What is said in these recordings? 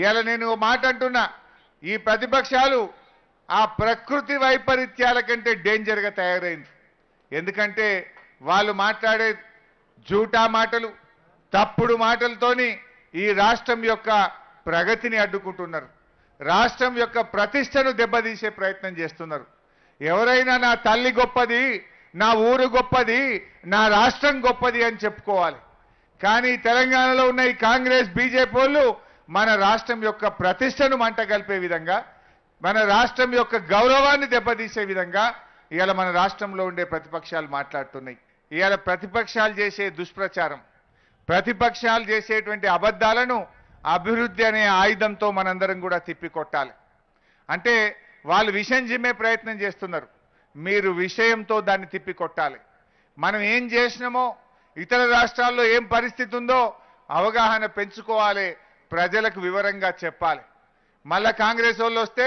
ఇవాళ నేను మాట అంటున్నా ఈ ప్రతిపక్షాలు ఆ ప్రకృతి వైపరీత్యాల కంటే డేంజర్గా తయారైంది ఎందుకంటే వాళ్ళు మాట్లాడే జూటా మాటలు తప్పుడు మాటలతోని ఈ రాష్ట్రం యొక్క ప్రగతిని అడ్డుకుంటున్నారు రాష్ట్రం యొక్క ప్రతిష్టను దెబ్బతీసే ప్రయత్నం చేస్తున్నారు ఎవరైనా నా తల్లి గొప్పది నా ఊరు గొప్పది నా రాష్ట్రం గొప్పది అని చెప్పుకోవాలి కానీ తెలంగాణలో ఉన్న ఈ కాంగ్రెస్ బీజేపీ వాళ్ళు మన రాష్ట్రం యొక్క ప్రతిష్టను కలిపే విధంగా మన రాష్ట్రం యొక్క గౌరవాన్ని దెబ్బతీసే విధంగా ఇవాళ మన రాష్ట్రంలో ఉండే ప్రతిపక్షాలు మాట్లాడుతున్నాయి ఇవాళ ప్రతిపక్షాలు చేసే దుష్ప్రచారం ప్రతిపక్షాలు చేసేటువంటి అబద్ధాలను అభివృద్ధి అనే ఆయుధంతో మనందరం కూడా తిప్పికొట్టాలి అంటే వాళ్ళు విషయం చిమ్మే ప్రయత్నం చేస్తున్నారు మీరు విషయంతో దాన్ని తిప్పికొట్టాలి మనం ఏం చేసినామో ఇతర రాష్ట్రాల్లో ఏం పరిస్థితి ఉందో అవగాహన పెంచుకోవాలి ప్రజలకు వివరంగా చెప్పాలి మళ్ళా కాంగ్రెస్ వాళ్ళు వస్తే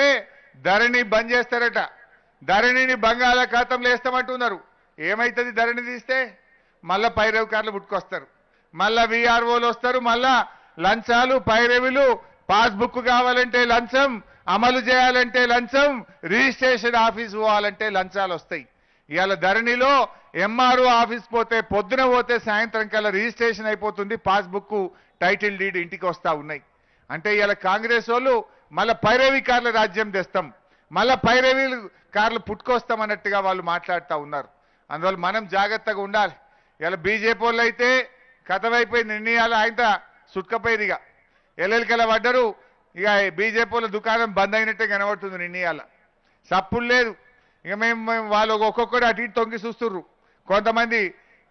ధరణి బంద్ చేస్తారట ధరణిని బంగాళాఖాతంలో లేస్తామంటున్నారు ఏమవుతుంది ధరణి తీస్తే మళ్ళా పైరవికారులు పుట్టుకొస్తారు మళ్ళా వీఆర్ఓలు వస్తారు మళ్ళా లంచాలు పైరవిలు పాస్బుక్ కావాలంటే లంచం అమలు చేయాలంటే లంచం రిజిస్ట్రేషన్ ఆఫీస్ పోవాలంటే లంచాలు వస్తాయి ఇవాళ ధరణిలో ఎంఆర్ఓ ఆఫీస్ పోతే పొద్దున పోతే సాయంత్రం కల్లా రిజిస్ట్రేషన్ అయిపోతుంది పాస్బుక్ టైటిల్ డీడ్ ఇంటికి వస్తూ ఉన్నాయి అంటే ఇలా కాంగ్రెస్ వాళ్ళు మళ్ళీ పైరవి కార్ల రాజ్యం తెస్తాం మళ్ళీ పైరవి కార్లు పుట్టుకొస్తాం అన్నట్టుగా వాళ్ళు మాట్లాడుతూ ఉన్నారు అందువల్ల మనం జాగ్రత్తగా ఉండాలి ఇలా బీజేపీ వాళ్ళు అయితే కథమైపోయి నిర్ణయాలు ఆయన సుట్కపోయేదిగా ఎల్లెలికల పడ్డరు ఇక బీజేపీ వాళ్ళ దుకాణం బంద్ అయినట్టే కనబడుతుంది నిర్ణయాల సప్పులు లేదు ఇక మేము వాళ్ళు ఒక్కొక్కరు అటు ఇటు తొంగి చూస్తుర్రు కొంతమంది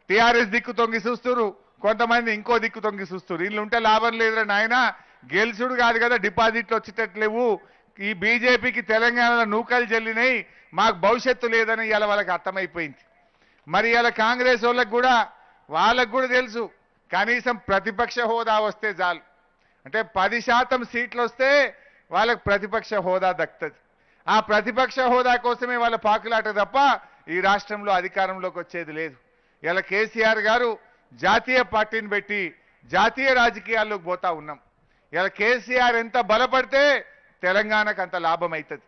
టీఆర్ఎస్ దిక్కు తొంగి చూస్తుర్రు కొంతమంది ఇంకో దిక్కు తొంగి చూస్తారు వీళ్ళు ఉంటే లాభం లేదురా నాయన గెలుచుడు కాదు కదా డిపాజిట్లు వచ్చేటట్లేవు ఈ బీజేపీకి తెలంగాణలో నూకలు చెల్లినాయి మాకు భవిష్యత్తు లేదని ఇలా వాళ్ళకి అర్థమైపోయింది మరి ఇలా కాంగ్రెస్ వాళ్ళకు కూడా వాళ్ళకు కూడా తెలుసు కనీసం ప్రతిపక్ష హోదా వస్తే చాలు అంటే పది శాతం సీట్లు వస్తే వాళ్ళకి ప్రతిపక్ష హోదా దక్కుతుంది ఆ ప్రతిపక్ష హోదా కోసమే వాళ్ళ పాకులాట తప్ప ఈ రాష్ట్రంలో అధికారంలోకి వచ్చేది లేదు ఇలా కేసీఆర్ గారు జాతీయ పార్టీని పెట్టి జాతీయ రాజకీయాల్లోకి పోతా ఉన్నాం ఇలా కేసీఆర్ ఎంత బలపడితే తెలంగాణకు అంత లాభం అవుతుంది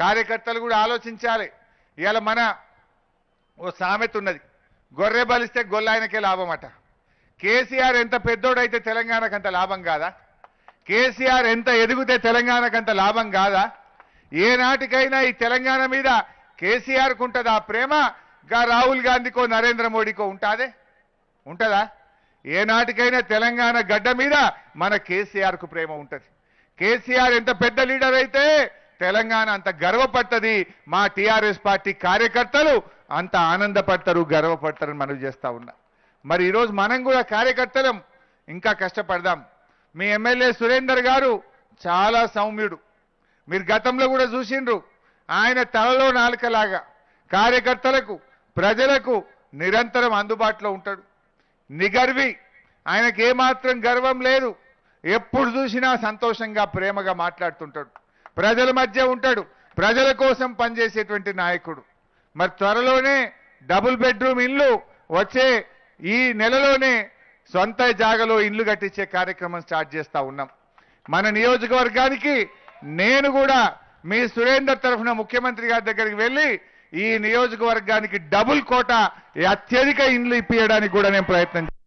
కార్యకర్తలు కూడా ఆలోచించాలి ఇలా మన ఓ సామెత ఉన్నది గొర్రె బలిస్తే గొల్లాయనకే లాభం అట కేసీఆర్ ఎంత పెద్దోడైతే తెలంగాణకు అంత లాభం కాదా కేసీఆర్ ఎంత ఎదిగితే తెలంగాణకు అంత లాభం కాదా ఏనాటికైనా ఈ తెలంగాణ మీద కేసీఆర్కు ఉంటుంది ఆ ప్రేమ గా రాహుల్ గాంధీకో నరేంద్ర మోడీకో ఉంటాదే ఉంటుందా ఏనాటికైనా తెలంగాణ గడ్డ మీద మన కేసీఆర్కు ప్రేమ ఉంటుంది కేసీఆర్ ఎంత పెద్ద లీడర్ అయితే తెలంగాణ అంత గర్వపడుతుంది మా టీఆర్ఎస్ పార్టీ కార్యకర్తలు అంత ఆనందపడతారు గర్వపడతారని మనం చేస్తూ ఉన్నా మరి ఈరోజు మనం కూడా కార్యకర్తలం ఇంకా కష్టపడదాం మీ ఎమ్మెల్యే సురేందర్ గారు చాలా సౌమ్యుడు మీరు గతంలో కూడా చూసిండ్రు ఆయన తలలో నాలుకలాగా కార్యకర్తలకు ప్రజలకు నిరంతరం అందుబాటులో ఉంటాడు నిగర్వి ఆయనకి ఏమాత్రం గర్వం లేదు ఎప్పుడు చూసినా సంతోషంగా ప్రేమగా మాట్లాడుతుంటాడు ప్రజల మధ్య ఉంటాడు ప్రజల కోసం పనిచేసేటువంటి నాయకుడు మరి త్వరలోనే డబుల్ బెడ్రూమ్ ఇల్లు వచ్చే ఈ నెలలోనే సొంత జాగలో ఇల్లు కట్టించే కార్యక్రమం స్టార్ట్ చేస్తూ ఉన్నాం మన నియోజకవర్గానికి నేను కూడా మీ సురేందర్ తరఫున ముఖ్యమంత్రి గారి దగ్గరికి వెళ్ళి ఈ నియోజకవర్గానికి డబుల్ కోట అత్యధిక ఇండ్లు ఇప్పించడానికి కూడా నేను ప్రయత్నం